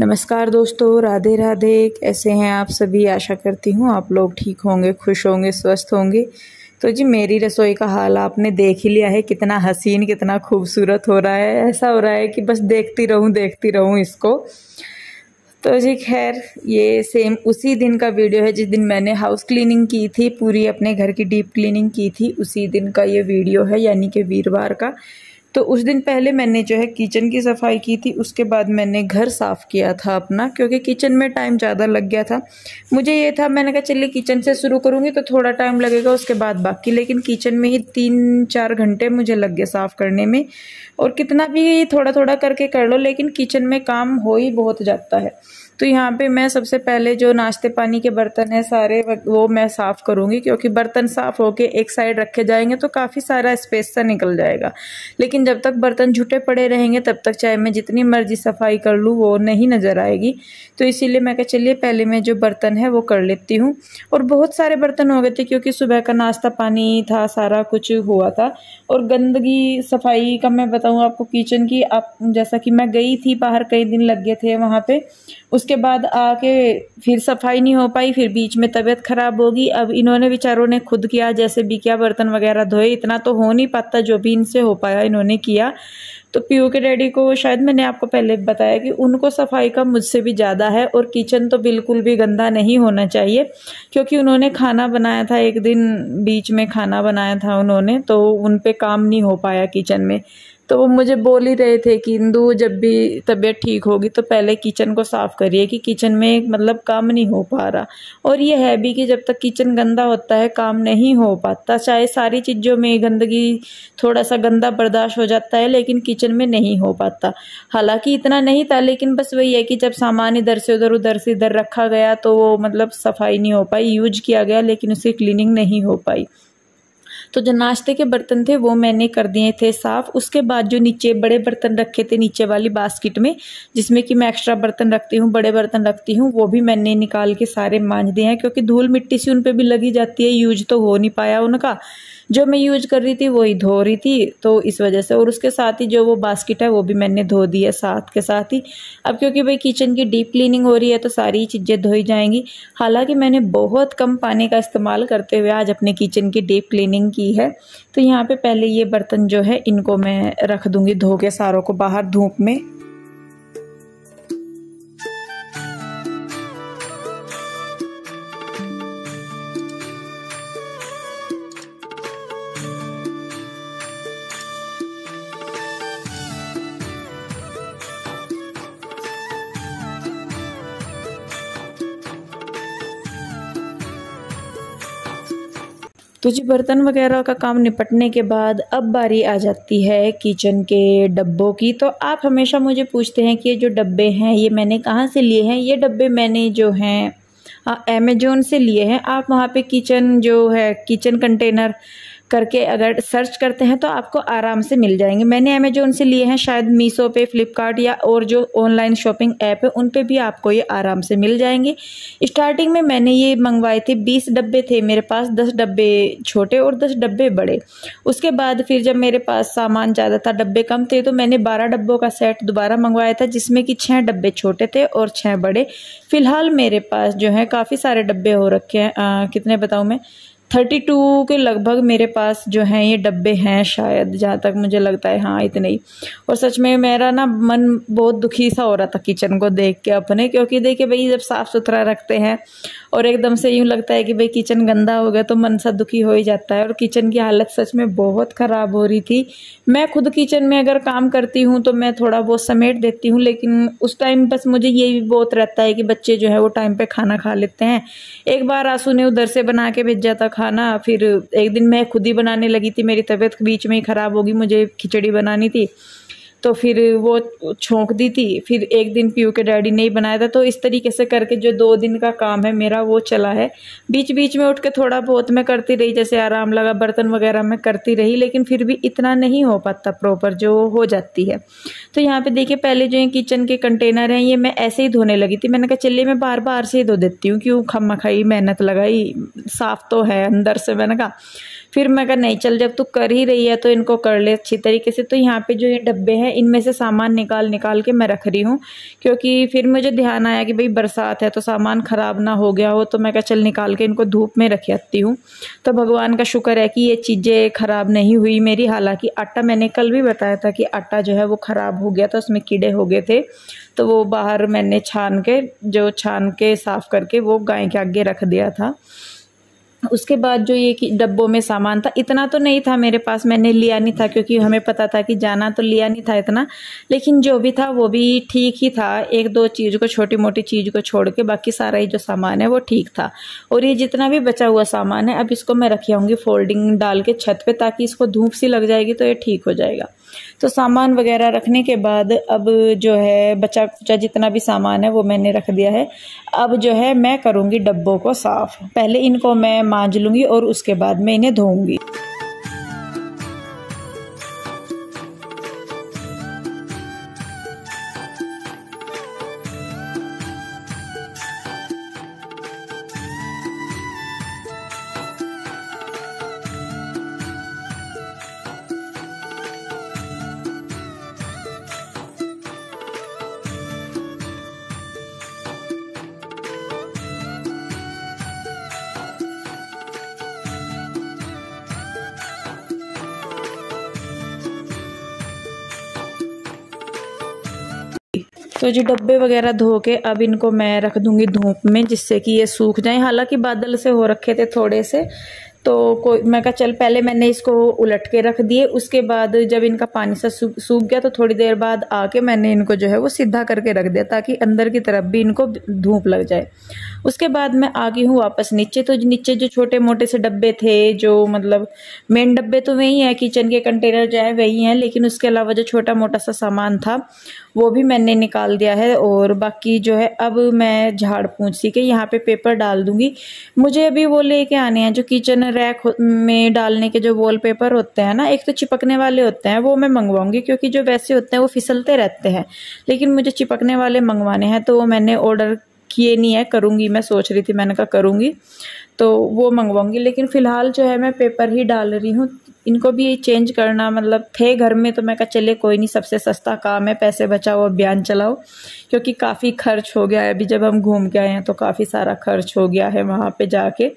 नमस्कार दोस्तों राधे राधे कैसे हैं आप सभी आशा करती हूँ आप लोग ठीक होंगे खुश होंगे स्वस्थ होंगे तो जी मेरी रसोई का हाल आपने देख ही लिया है कितना हसीन कितना खूबसूरत हो रहा है ऐसा हो रहा है कि बस देखती रहूँ देखती रहूँ इसको तो जी खैर ये सेम उसी दिन का वीडियो है जिस दिन मैंने हाउस क्लीनिंग की थी पूरी अपने घर की डीप क्लीनिंग की थी उसी दिन का ये वीडियो है यानी कि वीरवार का तो उस दिन पहले मैंने जो है किचन की सफाई की थी उसके बाद मैंने घर साफ़ किया था अपना क्योंकि किचन में टाइम ज़्यादा लग गया था मुझे ये था मैंने कहा चलिए किचन से शुरू करूँगी तो थोड़ा टाइम लगेगा उसके बाद बाकी लेकिन किचन में ही तीन चार घंटे मुझे लग गए साफ़ करने में और कितना भी थोड़ा थोड़ा करके कर लो लेकिन किचन में काम हो ही बहुत जाता है तो यहाँ पे मैं सबसे पहले जो नाश्ते पानी के बर्तन हैं सारे वो मैं साफ़ करूँगी क्योंकि बर्तन साफ़ होके एक साइड रखे जाएंगे तो काफ़ी सारा स्पेस सा निकल जाएगा लेकिन जब तक बर्तन झूठे पड़े रहेंगे तब तक चाहे मैं जितनी मर्जी सफाई कर लूँ वो नहीं नज़र आएगी तो इसीलिए मैं कह चलिए पहले मैं जो बर्तन है वो कर लेती हूँ और बहुत सारे बर्तन हो गए थे क्योंकि सुबह का नाश्ता पानी था सारा कुछ हुआ था और गंदगी सफाई का मैं बताऊँ आपको किचन की आप जैसा कि मैं गई थी बाहर कई दिन लग गए थे वहाँ पे उस उसके बाद आके फिर सफाई नहीं हो पाई फिर बीच में तबीयत ख़राब होगी अब इन्होंने बेचारों ने खुद किया जैसे भी किया बर्तन वगैरह धोए इतना तो हो नहीं पाता जो भी इनसे हो पाया इन्होंने किया तो पीयू के डैडी को शायद मैंने आपको पहले बताया कि उनको सफाई का मुझसे भी ज़्यादा है और किचन तो बिल्कुल भी गंदा नहीं होना चाहिए क्योंकि उन्होंने खाना बनाया था एक दिन बीच में खाना बनाया था उन्होंने तो उन पर काम नहीं हो पाया किचन में तो वो मुझे बोल ही रहे थे कि इंदू जब भी तबीयत ठीक होगी तो पहले किचन को साफ़ करिए कि किचन में मतलब काम नहीं हो पा रहा और ये है भी कि जब तक किचन गंदा होता है काम नहीं हो पाता चाहे सारी चीज़ों में गंदगी थोड़ा सा गंदा बर्दाश्त हो जाता है लेकिन किचन में नहीं हो पाता हालांकि इतना नहीं था लेकिन बस वही है कि जब सामान इधर से उधर उधर से इधर रखा गया तो वो मतलब सफाई नहीं हो पाई यूज किया गया लेकिन उसकी क्लीनिंग नहीं हो पाई तो जो नाश्ते के बर्तन थे वो मैंने कर दिए थे साफ़ उसके बाद जो नीचे बड़े बर्तन रखे थे नीचे वाली बास्केट में जिसमें कि मैं एक्स्ट्रा बर्तन रखती हूँ बड़े बर्तन रखती हूँ वो भी मैंने निकाल के सारे मांझ दिए हैं क्योंकि धूल मिट्टी सी उन पर भी लगी जाती है यूज तो हो नहीं पाया उनका जो मैं यूज कर रही थी वही धो रही थी तो इस वजह से और उसके साथ ही जो वो बास्केट है वो भी मैंने धो दी है साथ के साथ ही अब क्योंकि भाई किचन की डीप क्लीनिंग हो रही है तो सारी चीज़ें धोई जाएंगी हालांकि मैंने बहुत कम पानी का इस्तेमाल करते हुए आज अपने किचन की डीप क्लीनिंग की है तो यहाँ पर पहले ये बर्तन जो है इनको मैं रख दूँगी धो के सारों को बाहर धूप में तो जी बर्तन वगैरह का काम निपटने के बाद अब बारी आ जाती है किचन के डब्बों की तो आप हमेशा मुझे पूछते हैं कि ये जो डब्बे हैं ये मैंने कहाँ से लिए हैं ये डब्बे मैंने जो हैं अमेजोन हाँ, से लिए हैं आप वहाँ पे किचन जो है किचन कंटेनर करके अगर सर्च करते हैं तो आपको आराम से मिल जाएंगे मैंने अमेजोन से लिए हैं शायद मीसो पे फ्लिपकार्ट या और जो ऑनलाइन शॉपिंग ऐप है उन पे भी आपको ये आराम से मिल जाएंगे स्टार्टिंग में मैंने ये मंगवाए थे बीस डब्बे थे मेरे पास दस डब्बे छोटे और दस डब्बे बड़े उसके बाद फिर जब मेरे पास सामान ज़्यादा था डब्बे कम थे तो मैंने बारह डब्बों का सेट दोबारा मंगवाया था जिसमें कि छः डब्बे छोटे थे और छः बड़े फ़िलहाल मेरे पास जो है काफ़ी सारे डब्बे हो रखे हैं कितने बताऊँ मैं थर्टी टू के लगभग मेरे पास जो हैं ये डब्बे हैं शायद जहाँ तक मुझे लगता है हाँ इतने ही और सच में मेरा ना मन बहुत दुखी सा हो रहा था किचन को देख के अपने क्योंकि देखिए भाई जब साफ़ सुथरा रखते हैं और एकदम से यूँ लगता है कि भाई किचन गंदा हो गया तो मन सा दुखी हो ही जाता है और किचन की हालत सच में बहुत ख़राब हो रही थी मैं खुद किचन में अगर काम करती हूँ तो मैं थोड़ा बहुत समेट देती हूँ लेकिन उस टाइम बस मुझे ये भी बहुत रहता है कि बच्चे जो है वो टाइम पर खाना खा लेते हैं एक बार आंसू ने उधर से बना के भेजा था खाना फिर एक दिन मैं खुद ही बनाने लगी थी मेरी तबीयत बीच में ही ख़राब होगी मुझे खिचड़ी बनानी थी तो फिर वो छोंक दी थी फिर एक दिन पीयू के डैडी नहीं बनाया था तो इस तरीके से करके जो दो दिन का काम है मेरा वो चला है बीच बीच में उठ के थोड़ा बहुत मैं करती रही जैसे आराम लगा बर्तन वगैरह मैं करती रही लेकिन फिर भी इतना नहीं हो पाता प्रॉपर जो हो जाती है तो यहाँ पे देखिए पहले जो ये किचन के कंटेनर हैं ये मैं ऐसे ही धोने लगी थी मैंने कहा चलिए मैं बार बार से ही धो देती हूँ क्यों खम मखाई मेहनत लगाई साफ़ तो है अंदर से मैंने कहा फिर मैं अगर नहीं चल जब तू कर ही रही है तो इनको कर ले अच्छी तरीके से तो यहाँ पे जो ये डब्बे हैं इनमें से सामान निकाल निकाल के मैं रख रही हूँ क्योंकि फिर मुझे ध्यान आया कि भाई बरसात है तो सामान ख़राब ना हो गया हो तो मैं क्या चल निकाल के इनको धूप में रख आती हूँ तो भगवान का शुक्र है कि ये चीज़ें ख़राब नहीं हुई मेरी हालाँकि आटा मैंने कल भी बताया था कि आटा जो है वो ख़राब हो गया था उसमें कीड़े हो गए थे तो वो बाहर मैंने छान के जो छान के साफ़ करके वो गाय के आगे रख दिया था उसके बाद जो ये कि डब्बों में सामान था इतना तो नहीं था मेरे पास मैंने लिया नहीं था क्योंकि हमें पता था कि जाना तो लिया नहीं था इतना लेकिन जो भी था वो भी ठीक ही था एक दो चीज़ को छोटी मोटी चीज़ को छोड़ के बाकी सारा ही जो सामान है वो ठीक था और ये जितना भी बचा हुआ सामान है अब इसको मैं रखी आऊँगी फोल्डिंग डाल के छत पर ताकि इसको धूप सी लग जाएगी तो ये ठीक हो जाएगा तो सामान वगैरह रखने के बाद अब जो है बचा कुचा जितना भी सामान है वो मैंने रख दिया है अब जो है मैं करूँगी डब्बों को साफ़ पहले इनको मैं मांझ लूँगी और उसके बाद मैं इन्हें धोऊँगी तो जी डब्बे वगैरह धो के अब इनको मैं रख दूंगी धूप में जिससे कि ये सूख जाएं हालांकि बादल से हो रखे थे थोड़े से तो कोई मैं कहा चल पहले मैंने इसको उलट के रख दिए उसके बाद जब इनका पानी सा सूख गया तो थोड़ी देर बाद आके मैंने इनको जो है वो सीधा करके रख दिया ताकि अंदर की तरफ भी इनको धूप लग जाए उसके बाद मैं आ गई हूँ वापस नीचे तो नीचे जो छोटे मोटे से डब्बे थे जो मतलब मेन डब्बे तो वही हैं किचन के कंटेनर जो है वही हैं लेकिन उसके अलावा जो छोटा मोटा सा सामान था वो भी मैंने निकाल दिया है और बाकी जो है अब मैं झाड़ पूछ सी के यहाँ पे पेपर डाल दूँगी मुझे अभी वो लेके आने हैं जो किचन रैक में डालने के जो वॉल पेपर होते हैं ना एक तो चिपकने वाले होते हैं वो मैं मंगवाऊंगी क्योंकि जो वैसे होते हैं वो फिसलते रहते हैं लेकिन मुझे चिपकने वाले मंगवाने हैं तो वो मैंने ऑर्डर किए नहीं है करूँगी मैं सोच रही थी मैंने कहा करूँगी तो वो मंगवाऊँगी लेकिन फ़िलहाल जो है मैं पेपर ही डाल रही हूँ इनको भी चेंज करना मतलब थे घर में तो मैं कहा चले कोई नहीं सबसे सस्ता काम है पैसे बचाओ अभियान चलाओ क्योंकि काफ़ी खर्च हो गया है अभी जब हम घूम के आए हैं तो काफ़ी सारा खर्च हो गया है वहाँ पर जाके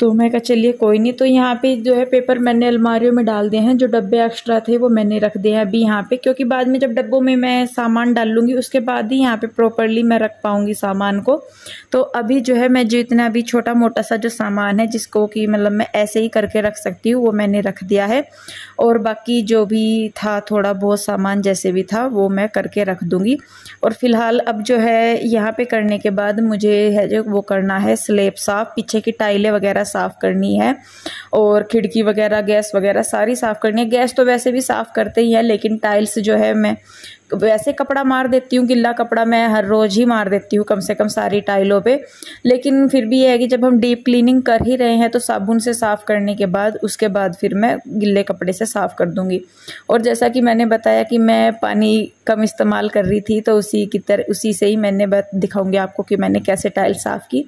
तो मैं कहा चलिए कोई नहीं तो यहाँ पे जो है पेपर मैंने अलमारियों में डाल दिए हैं जो डब्बे एक्स्ट्रा थे वो मैंने रख दिए हैं अभी यहाँ पे क्योंकि बाद में जब डब्बों में मैं सामान डाल लूँगी उसके बाद ही यहाँ पे प्रॉपरली मैं रख पाऊँगी सामान को तो अभी जो है मैं जो इतना अभी छोटा मोटा सा जो सामान है जिसको कि मतलब मैं ऐसे ही करके रख सकती हूँ वो मैंने रख दिया है और बाकी जो भी था थोड़ा बहुत सामान जैसे भी था वो मैं करके रख दूँगी और फिलहाल अब जो है यहाँ पर करने के बाद मुझे है जो वो करना है स्लेब साफ़ पीछे की टाइलें वगैरह साफ़ करनी है और खिड़की वगैरह गैस वगैरह सारी साफ़ करनी है गैस तो वैसे भी साफ़ करते ही है लेकिन टाइल्स जो है मैं वैसे कपड़ा मार देती हूँ गिल्ला कपड़ा मैं हर रोज़ ही मार देती हूँ कम से कम सारी टाइलों पे लेकिन फिर भी यह है कि जब हम डीप क्लीनिंग कर ही रहे हैं तो साबुन से साफ़ करने के बाद उसके बाद फिर मैं गिले कपड़े से साफ़ कर दूँगी और जैसा कि मैंने बताया कि मैं पानी कम इस्तेमाल कर रही थी तो उसी की तरह उसी से ही मैंने दिखाऊँगी आपको कि मैंने कैसे टाइल साफ़ की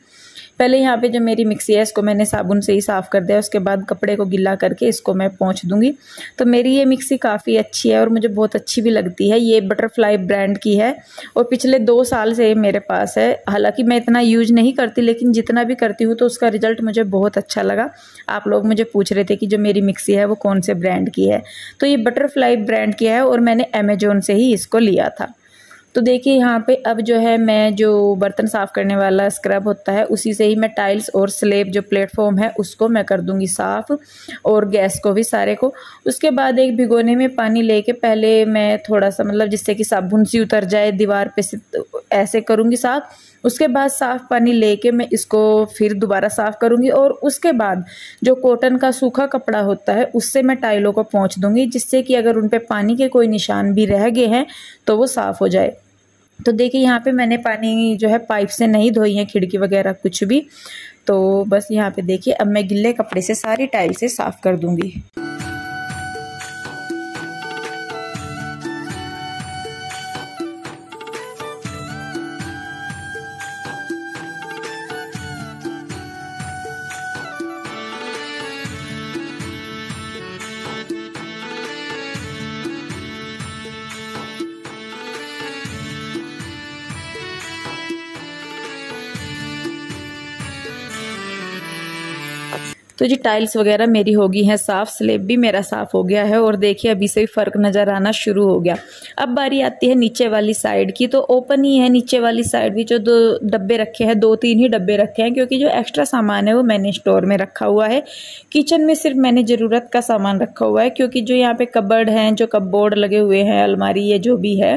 पहले यहाँ पे जो मेरी मिक्सी है इसको मैंने साबुन से ही साफ़ कर दिया उसके बाद कपड़े को गिला करके इसको मैं पहुँच दूँगी तो मेरी ये मिक्सी काफ़ी अच्छी है और मुझे बहुत अच्छी भी लगती है ये बटरफ्लाई ब्रांड की है और पिछले दो साल से मेरे पास है हालाँकि मैं इतना यूज नहीं करती लेकिन जितना भी करती हूँ तो उसका रिज़ल्ट मुझे बहुत अच्छा लगा आप लोग मुझे पूछ रहे थे कि जो मेरी मिक्सी है वो कौन से ब्रांड की है तो ये बटरफ्लाई ब्रांड की है और मैंने अमेजोन से ही इसको लिया था तो देखिए यहाँ पे अब जो है मैं जो बर्तन साफ़ करने वाला स्क्रब होता है उसी से ही मैं टाइल्स और स्लेब जो प्लेटफॉर्म है उसको मैं कर दूँगी साफ़ और गैस को भी सारे को उसके बाद एक भिगोने में पानी लेके पहले मैं थोड़ा सा मतलब जिससे कि साबुन सी उतर जाए दीवार पे से तो ऐसे करूँगी साफ़ उसके बाद साफ़ पानी लेके मैं इसको फिर दोबारा साफ़ करूँगी और उसके बाद जो कॉटन का सूखा कपड़ा होता है उससे मैं टाइलों को पहुँच दूँगी जिससे कि अगर उन पर पानी के कोई निशान भी रह गए हैं तो वो साफ़ हो जाए तो देखिए यहाँ पे मैंने पानी जो है पाइप से नहीं धोई है खिड़की वगैरह कुछ भी तो बस यहाँ पे देखिए अब मैं गिले कपड़े से सारी टाइल से साफ़ कर दूँगी तो जी टाइल्स वगैरह मेरी हो गई हैं साफ़ स्लेब भी मेरा साफ़ हो गया है और देखिए अभी से भी फ़र्क नज़र आना शुरू हो गया अब बारी आती है नीचे वाली साइड की तो ओपन ही है नीचे वाली साइड भी जो दो डब्बे रखे हैं दो तीन ही डब्बे रखे हैं क्योंकि जो एक्स्ट्रा सामान है वो मैंने स्टोर में रखा हुआ है किचन में सिर्फ मैंने ज़रूरत का सामान रखा हुआ है क्योंकि जो यहाँ पे कबर्ड हैं जो कबोर्ड लगे हुए हैं अलमारी ये जो भी है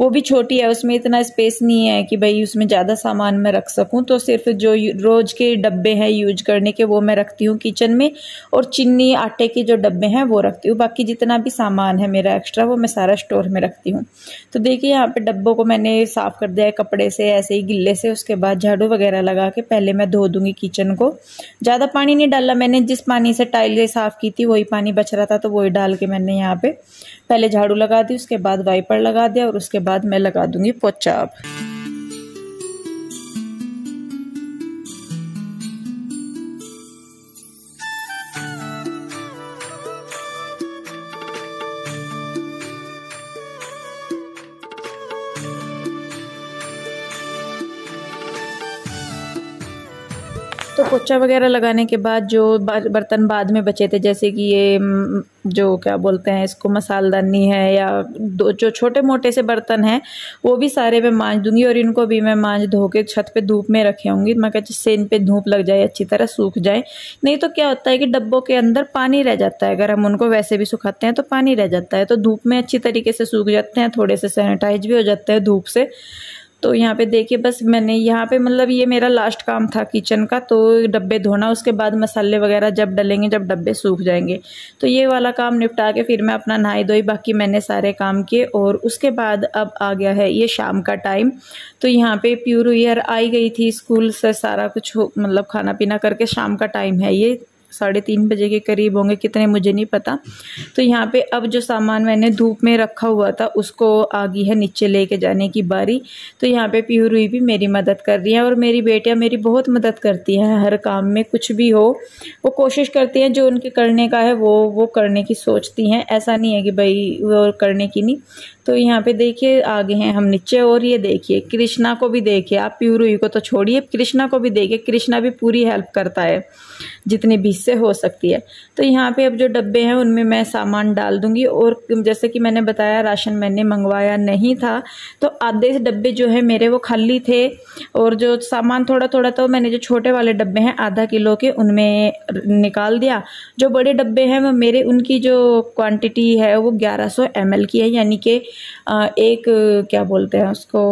वो भी छोटी है उसमें इतना स्पेस नहीं है कि भाई उसमें ज़्यादा सामान मैं रख सकूँ तो सिर्फ जो रोज़ के डब्बे हैं यूज करने के वो मैं रखती हूँ हूँ किचन में और चीनी आटे के जो डब्बे हैं वो रखती हूँ बाकी जितना भी सामान है मेरा एक्स्ट्रा वो मैं सारा स्टोर में रखती हूँ तो देखिए यहाँ पे डब्बों को मैंने साफ़ कर दिया है कपड़े से ऐसे ही गिल्ले से उसके बाद झाड़ू वगैरह लगा के पहले मैं धो दूंगी किचन को ज़्यादा पानी नहीं डाला मैंने जिस पानी से टाइलें साफ़ की थी वही पानी बच रहा था तो वही डाल के मैंने यहाँ पे पहले झाड़ू लगा दी उसके बाद वाइपर लगा दिया और उसके बाद मैं लगा दूंगी पोचा तो पोचा वगैरह लगाने के बाद जो बर्तन बाद में बचे थे जैसे कि ये जो क्या बोलते हैं इसको मसालदानी है या दो जो छोटे मोटे से बर्तन हैं वो भी सारे मैं मांझ दूंगी और इनको भी मैं मांझ धो के छत पे धूप में रखे होंगी मैं कहती से इन पर धूप लग जाए अच्छी तरह सूख जाए नहीं तो क्या होता है कि डब्बों के अंदर पानी रह जाता है अगर हम उनको वैसे भी सुखाते हैं तो पानी रह जाता है तो धूप में अच्छी तरीके से सूख जाते हैं थोड़े से सैनिटाइज भी हो जाते हैं धूप से तो यहाँ पे देखिए बस मैंने यहाँ पे मतलब ये मेरा लास्ट काम था किचन का तो डब्बे धोना उसके बाद मसाले वगैरह जब डलेंगे जब डब्बे सूख जाएंगे तो ये वाला काम निपटा के फिर मैं अपना नहाई धोई बाकी मैंने सारे काम किए और उसके बाद अब आ गया है ये शाम का टाइम तो यहाँ पे प्यूर ईयर आई गई थी स्कूल से सारा कुछ मतलब खाना पीना करके शाम का टाइम है ये साढ़े तीन बजे के करीब होंगे कितने मुझे नहीं पता तो यहाँ पे अब जो सामान मैंने धूप में रखा हुआ था उसको आ गई है नीचे लेके जाने की बारी तो यहाँ पे पीहू रुई भी मेरी मदद कर रही है और मेरी बेटियाँ मेरी बहुत मदद करती हैं हर काम में कुछ भी हो वो कोशिश करती हैं जो उनके करने का है वो वो करने की सोचती हैं ऐसा नहीं है कि भाई वो करने की नहीं तो यहाँ पे देखिए आगे हैं हम नीचे और ये देखिए कृष्णा को भी देखिए आप प्यूरुई को तो छोड़िए कृष्णा को भी देखिए कृष्णा भी पूरी हेल्प करता है जितनी भी से हो सकती है तो यहाँ पे अब जो डब्बे हैं उनमें मैं सामान डाल दूँगी और जैसे कि मैंने बताया राशन मैंने मंगवाया नहीं था तो आधे से डब्बे जो है मेरे वो खाली थे और जो सामान थोड़ा थोड़ा तो था मैंने जो छोटे वाले डब्बे हैं आधा किलो के उनमें निकाल दिया जो बड़े डब्बे हैं वो मेरे उनकी जो क्वान्टिटी है वो ग्यारह सौ की है यानी कि एक क्या बोलते हैं उसको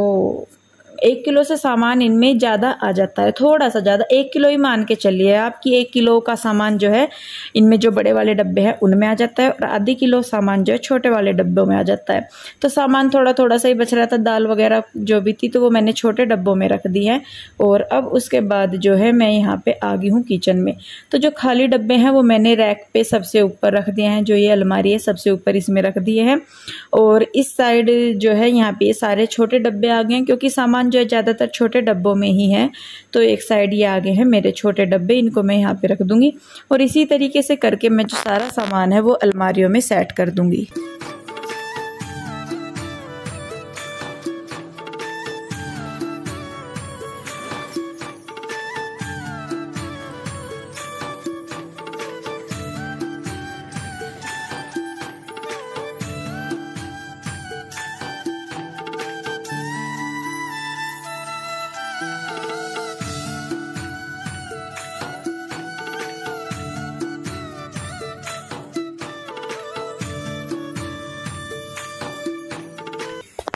एक किलो से सामान इनमें ज़्यादा आ जाता है थोड़ा सा ज़्यादा एक किलो ही मान के चलिए आपकी एक किलो का सामान जो है इनमें जो बड़े वाले डब्बे हैं उनमें आ जाता है और आधी किलो सामान जो है छोटे वाले डब्बों में आ जाता है तो सामान थोड़ा थोड़ा सा ही बच रहा था दाल वगैरह जो भी थी तो वो मैंने छोटे डब्बों में रख दी है और अब उसके बाद जो है मैं यहाँ पर आ गई हूँ किचन में तो जो खाली डब्बे हैं वो मैंने रैक पे सबसे ऊपर रख दिए हैं जो ये अलमारी है सबसे ऊपर इसमें रख दिए हैं और इस साइड जो है यहाँ पे सारे छोटे डब्बे आ गए हैं क्योंकि सामान जो है ज़्यादातर छोटे डब्बों में ही है तो एक साइड ये आगे हैं मेरे छोटे डब्बे इनको मैं यहाँ पे रख दूँगी और इसी तरीके से करके मैं जो सारा सामान है वो अलमारियों में सेट कर दूँगी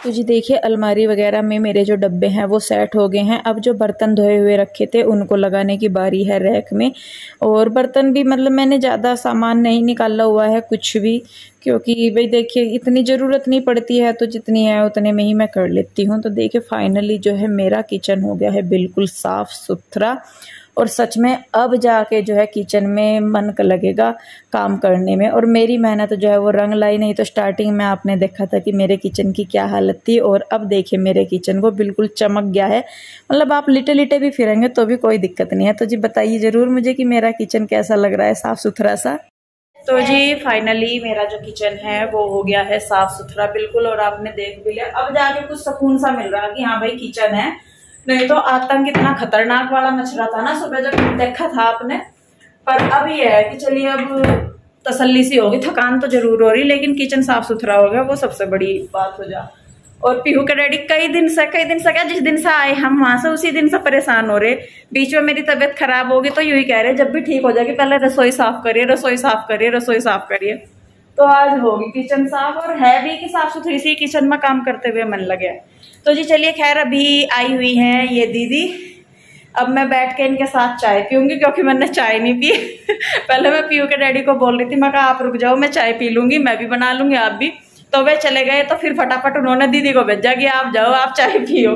तो जी देखिए अलमारी वगैरह में मेरे जो डब्बे हैं वो सेट हो गए हैं अब जो बर्तन धोए हुए रखे थे उनको लगाने की बारी है रैक में और बर्तन भी मतलब मैंने ज़्यादा सामान नहीं निकाला हुआ है कुछ भी क्योंकि भाई देखिए इतनी ज़रूरत नहीं पड़ती है तो जितनी है उतने में ही मैं कर लेती हूँ तो देखिए फाइनली जो है मेरा किचन हो गया है बिल्कुल साफ़ सुथरा और सच में अब जाके जो है किचन में मन लगेगा काम करने में और मेरी मेहनत जो है वो रंग लाई नहीं तो स्टार्टिंग में आपने देखा था कि मेरे किचन की क्या हालत थी और अब देखिए मेरे किचन को बिल्कुल चमक गया है मतलब आप लिटे लिटे भी फिरेंगे तो भी कोई दिक्कत नहीं है तो जी बताइए ज़रूर मुझे कि मेरा किचन कैसा लग रहा है साफ़ सुथरा सा तो जी फाइनली मेरा जो किचन है वो हो गया है साफ सुथरा बिल्कुल और आपने देख भी लिया अब जाके कुछ सुकून सा मिल रहा है कि हाँ भाई किचन है नहीं तो आतंक इतना खतरनाक वाला मच रहा था ना सुबह जब देखा था आपने पर अब ये है कि चलिए अब तसल्ली सी होगी थकान तो जरूर हो रही लेकिन किचन साफ सुथरा हो गया वो सबसे बड़ी बात हो जा और पीहू के डैडी कई दिन से कई दिन से क्या जिस दिन से आए हम वहां से उसी दिन से परेशान हो रहे बीच में मेरी तबीयत खराब होगी तो यू ही कह रहे जब भी ठीक हो जाएगी पहले रसोई साफ करिए रसोई साफ करिए रसोई साफ करिए तो आज होगी किचन साफ और है भी कि साफ सुथरी सी किचन में काम करते हुए मन लगे तो जी चलिए खैर अभी आई हुई है ये दीदी अब मैं बैठ के इनके साथ चाय पीऊंगी क्योंकि मैंने चाय नहीं पी पहले मैं पीऊ के डैडी को बोल रही थी मैं कहा आप रुक जाओ मैं चाय पी लूंगी मैं भी बना लूंगी आप भी तो वे चले गए तो फिर फटाफट उन्होंने दीदी को भेजा कि आप जाओ आप चाय पियो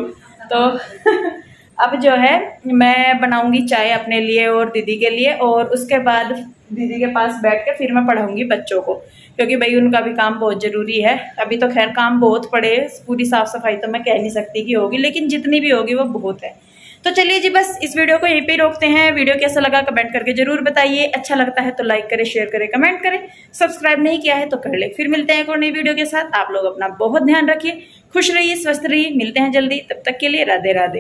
तो अब जो है मैं बनाऊंगी चाय अपने लिए और दीदी के लिए और उसके बाद दीदी के पास बैठ कर फिर मैं पढ़ाऊंगी बच्चों को क्योंकि भाई उनका भी काम बहुत ज़रूरी है अभी तो खैर काम बहुत पड़े पूरी साफ़ सफाई तो मैं कह नहीं सकती कि होगी लेकिन जितनी भी होगी वो बहुत है तो चलिए जी बस इस वीडियो को यहीं पे रोकते हैं वीडियो कैसा लगा कमेंट करके जरूर बताइए अच्छा लगता है तो लाइक करें शेयर करें कमेंट करें सब्सक्राइब नहीं किया है तो कर ले फिर मिलते हैं एक और नई वीडियो के साथ आप लोग अपना बहुत ध्यान रखिए खुश रहिए स्वस्थ रहिए मिलते हैं जल्दी तब तक के लिए राधे राधे